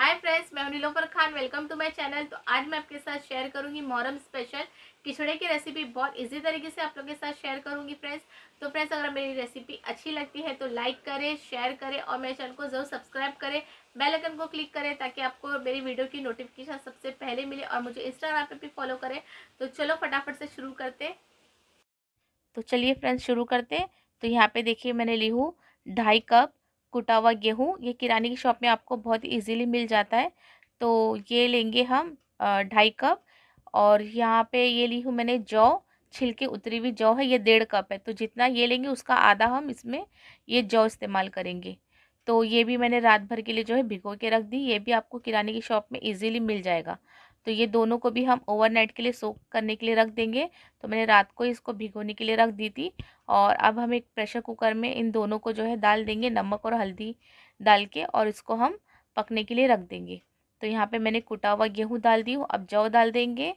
हाय friends मैं Nilofar Khan welcome to my channel तो आज मैं आपके साथ शेयर करूंगी मोरम स्पेशल किचड़े की रेसिपी बहुत इजी तरीके से आप लोगों के साथ शेयर करूंगी फ्रेंड्स तो फ्रेंड्स अगर मेरी रेसिपी अच्छी लगती है तो लाइक करें शेयर करें और मेरे चैनल को जरूर सब्सक्राइब करें बेल आइकन को क्लिक करें ताकि आपको मेरी वीडियो की नोटिफिकेशन सबसे पहले मिले और मुझे इंस्टाग्राम पर भी फॉलो करें तो चलो फटाफट से शुरू करते तो चलिए फ्रेंड्स शुरू करते तो यहाँ पर देखिए मैंने ली हूँ ढाई कप कुटा हुआ गेहूँ ये किराने की शॉप में आपको बहुत इजीली मिल जाता है तो ये लेंगे हम ढाई कप और यहाँ पे ये ली हूँ मैंने जौ छिलके उतरी हुई जौ है ये डेढ़ कप है तो जितना ये लेंगे उसका आधा हम इसमें ये जौ इस्तेमाल करेंगे तो ये भी मैंने रात भर के लिए जो है भिगो के रख दी ये भी आपको किराने की शॉप में ईज़िली मिल जाएगा तो ये दोनों को भी हम ओवरनाइट के लिए सोक करने के लिए रख देंगे तो मैंने रात को इसको भिगोने के लिए रख दी थी और अब हम एक प्रेशर कुकर में इन दोनों को जो है डाल देंगे नमक और हल्दी डाल के और इसको हम पकने के लिए रख देंगे तो यहाँ पे मैंने कुटा हुआ गेहूँ डाल दी अब जौ डाल देंगे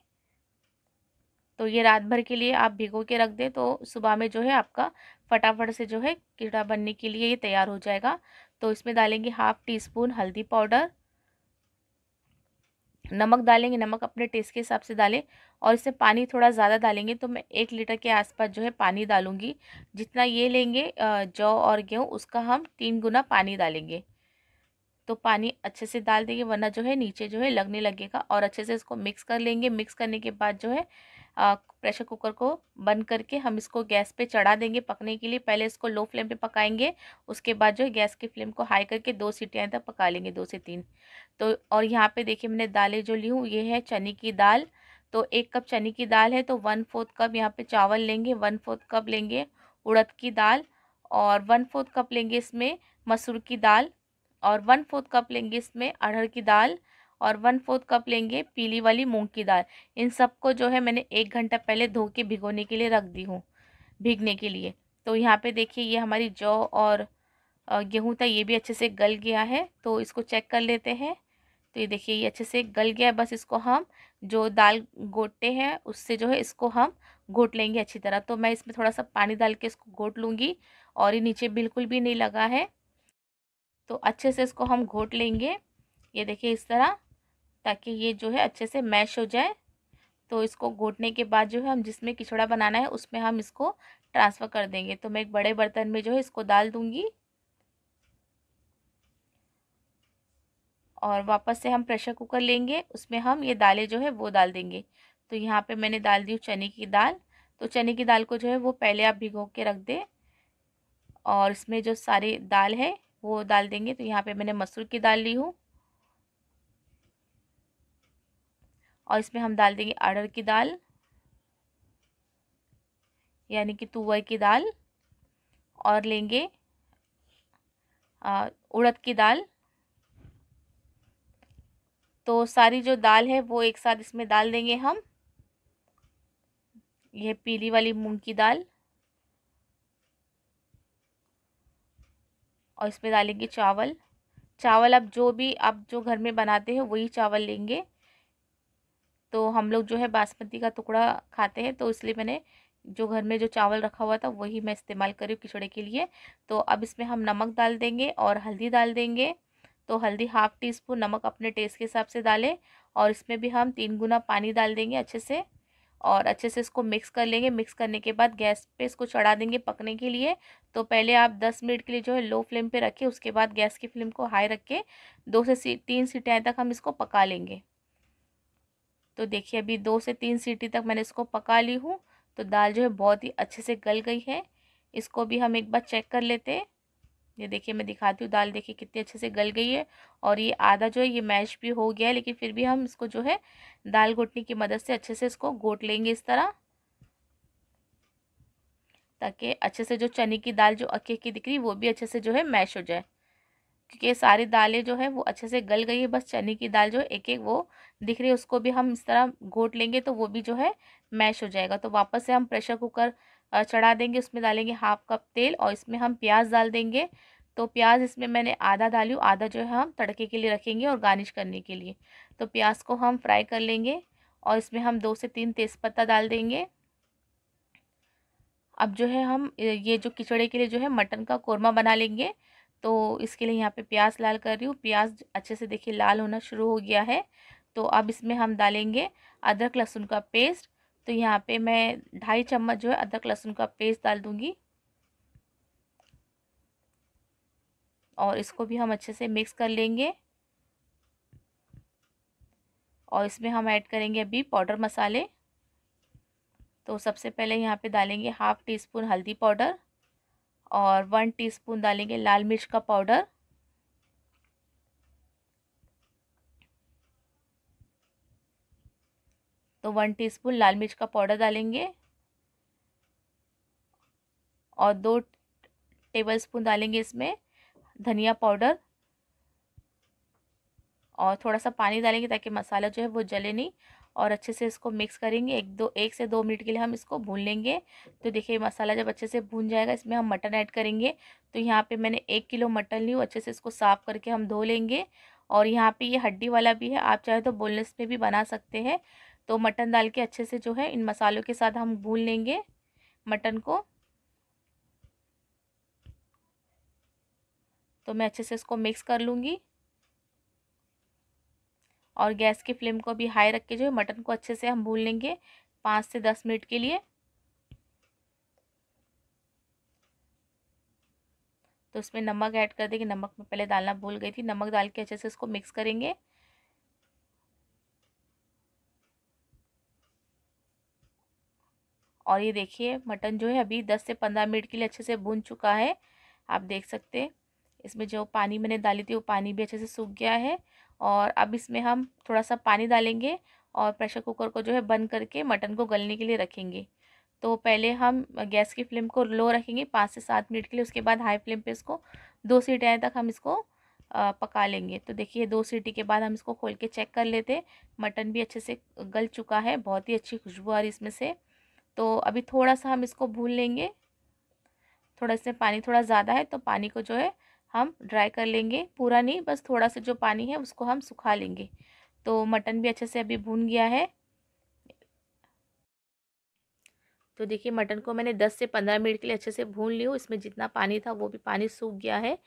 तो ये रात भर के लिए आप भिगो के रख दें तो सुबह में जो है आपका फटाफट से जो है कीड़ा बनने के लिए ये तैयार हो जाएगा तो इसमें डालेंगे हाफ़ टी स्पून हल्दी पाउडर नमक डालेंगे नमक अपने टेस्ट के हिसाब से डालें और इसमें पानी थोड़ा ज़्यादा डालेंगे तो मैं एक लीटर के आसपास जो है पानी डालूँगी जितना ये लेंगे जौ और गेहूँ उसका हम तीन गुना पानी डालेंगे तो पानी अच्छे से डाल देंगे वरना जो है नीचे जो है लगने लगेगा और अच्छे से इसको मिक्स कर लेंगे मिक्स करने के बाद जो है प्रेशर कुकर को बंद करके हम इसको गैस पे चढ़ा देंगे पकने के लिए पहले इसको लो फ्लेम पे पकाएंगे उसके बाद जो है गैस की फ्लेम को हाई करके दो सीटियाँ तक पका लेंगे दो से तीन तो और यहाँ पे देखिए मैंने दालें जो ली हूँ ये है चने की दाल तो एक कप चने की दाल है तो वन फोर्थ कप यहाँ पर चावल लेंगे वन फोर्थ कप लेंगे उड़द की दाल और वन फोर्थ कप लेंगे इसमें मसूर की दाल और वन फोर्थ कप लेंगे इसमें अरहर की दाल और वन फोर्थ कप लेंगे पीली वाली मूंग की दाल इन सबको जो है मैंने एक घंटा पहले धो के भिगोने के लिए रख दी हूँ भीगने के लिए तो यहाँ पे देखिए ये हमारी जौ और गेहूँ था ये भी अच्छे से गल गया है तो इसको चेक कर लेते हैं तो ये देखिए ये अच्छे से गल गया है बस इसको हम जो दाल घोटते हैं उससे जो है इसको हम घोट लेंगे अच्छी तरह तो मैं इसमें थोड़ा सा पानी डाल के इसको घोट लूँगी और ये नीचे बिल्कुल भी नहीं लगा है तो अच्छे से इसको हम घोट लेंगे ये देखिए इस तरह ताकि ये जो है अच्छे से मैश हो जाए तो इसको घोटने के बाद जो है हम जिसमें किचड़ा बनाना है उसमें हम इसको ट्रांसफ़र कर देंगे तो मैं एक बड़े बर्तन में जो है इसको डाल दूँगी और वापस से हम प्रेशर कुकर लेंगे उसमें हम ये दालें जो है वो डाल देंगे तो यहाँ पे मैंने डाल दी चने की दाल तो चने की दाल को जो है वो पहले आप भिगो के रख दें और इसमें जो सारी दाल है वो डाल देंगे तो यहाँ पे मैंने मसूर की दाल ली हूँ और इसमें हम डाल देंगे अरहर की दाल यानी कि तुअर की दाल और लेंगे उड़द की दाल तो सारी जो दाल है वो एक साथ इसमें डाल देंगे हम यह पीली वाली मूंग की दाल और इसमें डालेंगे चावल चावल आप जो भी आप जो घर में बनाते हैं वही चावल लेंगे तो हम लोग जो है बासमती का टुकड़ा खाते हैं तो इसलिए मैंने जो घर में जो चावल रखा हुआ था वही मैं इस्तेमाल कर रही हूँ खिचड़े के लिए तो अब इसमें हम नमक डाल देंगे और हल्दी डाल देंगे तो हल्दी हाफ़ टी स्पून नमक अपने टेस्ट के हिसाब से डालें और इसमें भी हम तीन गुना पानी डाल देंगे अच्छे से और अच्छे से इसको मिक्स कर लेंगे मिक्स करने के बाद गैस पे इसको चढ़ा देंगे पकने के लिए तो पहले आप दस मिनट के लिए जो है लो फ्लेम पे रखें उसके बाद गैस की फ्लेम को हाई रख के दो से तीन सीटियाँ तक हम इसको पका लेंगे तो देखिए अभी दो से तीन सीटी तक मैंने इसको पका ली हूँ तो दाल जो है बहुत ही अच्छे से गल गई है इसको भी हम एक बार चेक कर लेते हैं ये देखिए मैं दिखाती हूँ दाल देखिए कितनी अच्छे से गल गई है और ये आधा जो है ये मैश भी हो गया है लेकिन फिर भी हम इसको जो है दाल घोटने की मदद से अच्छे से इसको घोट लेंगे इस तरह ताकि अच्छे से जो चने की दाल जो अक्के की दिख रही वो भी अच्छे से जो है मैश हो जाए क्योंकि ये सारी दालें जो है वो अच्छे से गल गई है बस चने की दाल जो एक एक वो दिख रही है उसको भी हम इस तरह घोट लेंगे तो वो भी जो है मैश हो जाएगा तो वापस से हम प्रेशर कुकर चढ़ा देंगे उसमें डालेंगे हाफ कप तेल और इसमें हम प्याज डाल देंगे तो प्याज इसमें मैंने आधा डाली आधा जो है हम तड़के के लिए रखेंगे और गार्निश करने के लिए तो प्याज को हम फ्राई कर लेंगे और इसमें हम दो से तीन तेज़पत्ता डाल देंगे अब जो है हम ये जो किचड़े के लिए जो है मटन का कोरमा बना लेंगे तो इसके लिए यहाँ पे प्याज लाल कर रही हूँ प्याज अच्छे से देखिए लाल होना शुरू हो गया है तो अब इसमें हम डालेंगे अदरक लहसुन का पेस्ट तो यहाँ पे मैं ढाई चम्मच जो है अदरक लहसुन का पेस्ट डाल दूँगी और इसको भी हम अच्छे से मिक्स कर लेंगे और इसमें हम ऐड करेंगे अभी पाउडर मसाले तो सबसे पहले यहाँ पे डालेंगे हाफ़ टी स्पून हल्दी पाउडर और वन टीस्पून डालेंगे लाल मिर्च का पाउडर तो वन टीस्पून लाल मिर्च का पाउडर डालेंगे और दो टेबल स्पून डालेंगे इसमें धनिया पाउडर और थोड़ा सा पानी डालेंगे ताकि मसाला जो है वो जले नहीं और अच्छे से इसको मिक्स करेंगे एक दो एक से दो मिनट के लिए हम इसको भून लेंगे तो देखिए मसाला जब अच्छे से भून जाएगा इसमें हम मटन ऐड करेंगे तो यहाँ पे मैंने एक किलो मटन ली अच्छे से इसको साफ़ करके हम धो लेंगे और यहाँ पे ये हड्डी वाला भी है आप चाहे तो बोनलेस में भी बना सकते हैं तो मटन डाल के अच्छे से जो है इन मसालों के साथ हम भून लेंगे मटन को तो मैं अच्छे से इसको मिक्स कर लूँगी और गैस की फ्लेम को भी हाई रख के जो है मटन को अच्छे से हम भून लेंगे पाँच से दस मिनट के लिए तो उसमें नमक ऐड कर देंगे नमक में पहले डालना भूल गई थी नमक डाल के अच्छे से इसको मिक्स करेंगे और ये देखिए मटन जो है अभी दस से पंद्रह मिनट के लिए अच्छे से भून चुका है आप देख सकते हैं इसमें जो पानी मैंने डाली थी वो पानी भी अच्छे से सूख गया है और अब इसमें हम थोड़ा सा पानी डालेंगे और प्रेशर कुकर को जो है बंद करके मटन को गलने के लिए रखेंगे तो पहले हम गैस की फ्लेम को लो रखेंगे पाँच से सात मिनट के लिए उसके बाद हाई फ्लेम पे इसको दो सीटी आए तक हम इसको पका लेंगे तो देखिए दो सीटी के बाद हम इसको खोल के चेक कर लेते मटन भी अच्छे से गल चुका है बहुत ही अच्छी खुशबू आ रही इसमें से तो अभी थोड़ा सा हम इसको भून लेंगे थोड़ा इसमें पानी थोड़ा ज़्यादा है तो पानी को जो है हम ड्राई कर लेंगे पूरा नहीं बस थोड़ा सा जो पानी है उसको हम सुखा लेंगे तो मटन भी अच्छे से अभी भून गया है तो देखिए मटन को मैंने 10 से 15 मिनट के लिए अच्छे से भून ली हूँ इसमें जितना पानी था वो भी पानी सूख गया है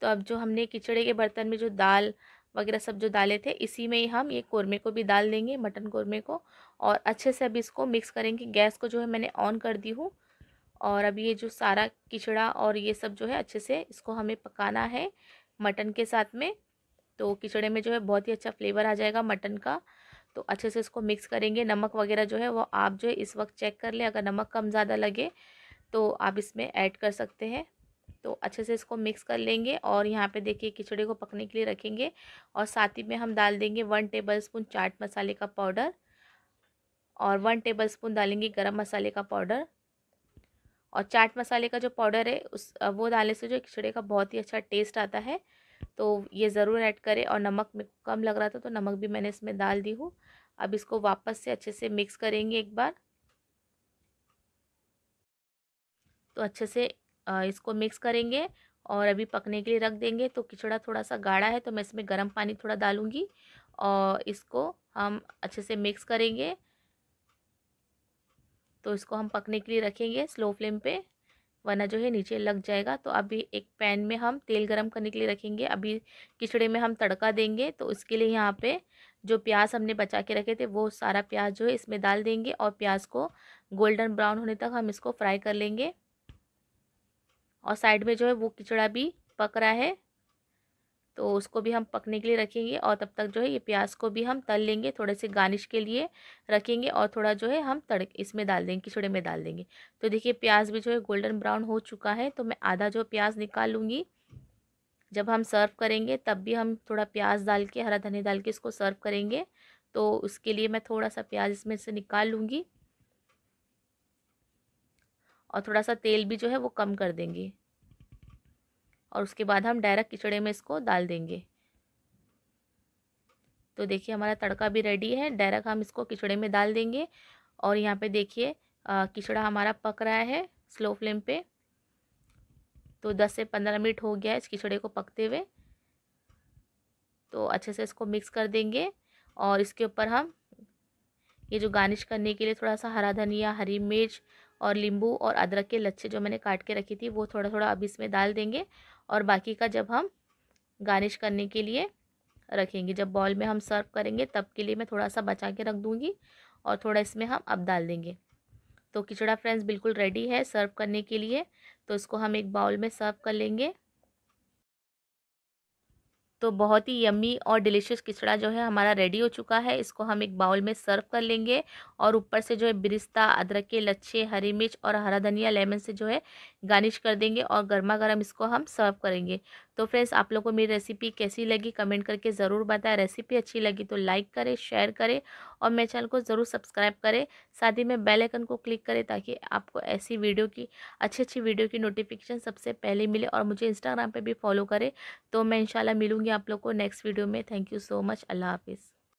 तो अब जो हमने किचड़े के बर्तन में जो दाल वगैरह सब जो डाले थे इसी में ही हम ये कौरमे को भी डाल देंगे मटन कौरमे को और अच्छे से अभी इसको मिक्स करेंगे गैस को जो है मैंने ऑन कर दी हूँ और अब ये जो सारा किचड़ा और ये सब जो है अच्छे से इसको हमें पकाना है मटन के साथ में तो किचड़े में जो है बहुत ही अच्छा फ्लेवर आ जाएगा मटन का तो अच्छे से इसको मिक्स करेंगे नमक वगैरह जो है वो आप जो है इस वक्त चेक कर लें अगर नमक कम ज़्यादा लगे तो आप इसमें ऐड कर सकते हैं तो अच्छे से इसको मिक्स कर लेंगे और यहाँ पे देखिए खिचड़ी को पकने के लिए रखेंगे और साथ ही में हम डाल देंगे वन टेबल स्पून चाट मसाले का पाउडर और वन टेबल स्पून डालेंगे गरम मसाले का पाउडर और चाट मसाले का जो पाउडर है उस वो डालने से जो खिचड़े का बहुत ही अच्छा टेस्ट आता है तो ये ज़रूर ऐड करें और नमक कम लग रहा था तो नमक भी मैंने इसमें डाल दी हूँ अब इसको वापस से अच्छे से मिक्स करेंगे एक बार तो अच्छे से इसको मिक्स करेंगे और अभी पकने के लिए रख देंगे तो किचड़ा थोड़ा सा गाढ़ा है तो मैं इसमें गर्म पानी थोड़ा डालूँगी और इसको हम अच्छे से मिक्स करेंगे तो इसको हम पकने के लिए रखेंगे स्लो फ्लेम पे वरना जो है नीचे लग जाएगा तो अभी एक पैन में हम तेल गरम करने के लिए रखेंगे अभी किचड़े में हम तड़का देंगे तो उसके लिए यहाँ पे जो प्याज हमने बचा के रखे थे वो सारा प्याज जो है इसमें डाल देंगे और प्याज को गोल्डन ब्राउन होने तक हम इसको फ्राई कर लेंगे और साइड में जो है वो किचड़ा भी पक रहा है तो उसको भी हम पकने के लिए रखेंगे और तब तक जो है ये प्याज को भी हम तल लेंगे थोड़े से गार्निश के लिए रखेंगे और थोड़ा जो है हम तड़ इसमें डाल देंगे किचड़े में डाल देंगे तो देखिए प्याज भी जो है गोल्डन ब्राउन हो चुका है तो मैं आधा जो प्याज निकाल लूँगी जब हम सर्व करेंगे तब भी हम थोड़ा प्याज डाल के हरा धनिया डाल के इसको सर्व करेंगे तो उसके लिए मैं थोड़ा सा प्याज इसमें से निकाल लूँगी और थोड़ा सा तेल भी जो है वो कम कर देंगे और उसके बाद हम डायरेक्ट किचड़े में इसको डाल देंगे तो देखिए हमारा तड़का भी रेडी है डायरेक्ट हम इसको किचड़े में डाल देंगे और यहाँ पे देखिए किचड़ा हमारा पक रहा है स्लो फ्लेम पे तो 10 से 15 मिनट हो गया है इस किचड़े को पकते हुए तो अच्छे से इसको मिक्स कर देंगे और इसके ऊपर हम ये जो गार्निश करने के लिए थोड़ा सा हरा धनिया हरी मिर्च और नींबू और अदरक के लच्छे जो मैंने काट के रखी थी वो थोड़ा थोड़ा अब इसमें डाल देंगे और बाकी का जब हम गार्निश करने के लिए रखेंगे जब बॉल में हम सर्व करेंगे तब के लिए मैं थोड़ा सा बचा के रख दूँगी और थोड़ा इसमें हम अब डाल देंगे तो खिचड़ा फ्रेंड्स बिल्कुल रेडी है सर्व करने के लिए तो इसको हम एक बाउल में सर्व कर लेंगे तो बहुत ही यम्मी और डिलीशियस किचड़ा जो है हमारा रेडी हो चुका है इसको हम एक बाउल में सर्व कर लेंगे और ऊपर से जो है बिरिस्ता अदरक के लच्छे हरी मिर्च और हरा धनिया लेमन से जो है गार्निश कर देंगे और गर्मा गर्म इसको हम सर्व करेंगे तो फ्रेंड्स आप लोगों को मेरी रेसिपी कैसी लगी कमेंट करके ज़रूर बताएं रेसिपी अच्छी लगी तो लाइक करें शेयर करें और मेरे चैनल को ज़रूर सब्सक्राइब करें साथ ही में बेल आइकन को क्लिक करें ताकि आपको ऐसी वीडियो की अच्छी अच्छी वीडियो की नोटिफिकेशन सबसे पहले मिले और मुझे इंस्टाग्राम पर भी फॉलो करें तो मैं इंशाल्लाह मिलूँगी आप लोग को नेक्स्ट वीडियो में थैंक यू सो मच अल्लाह हाफिज़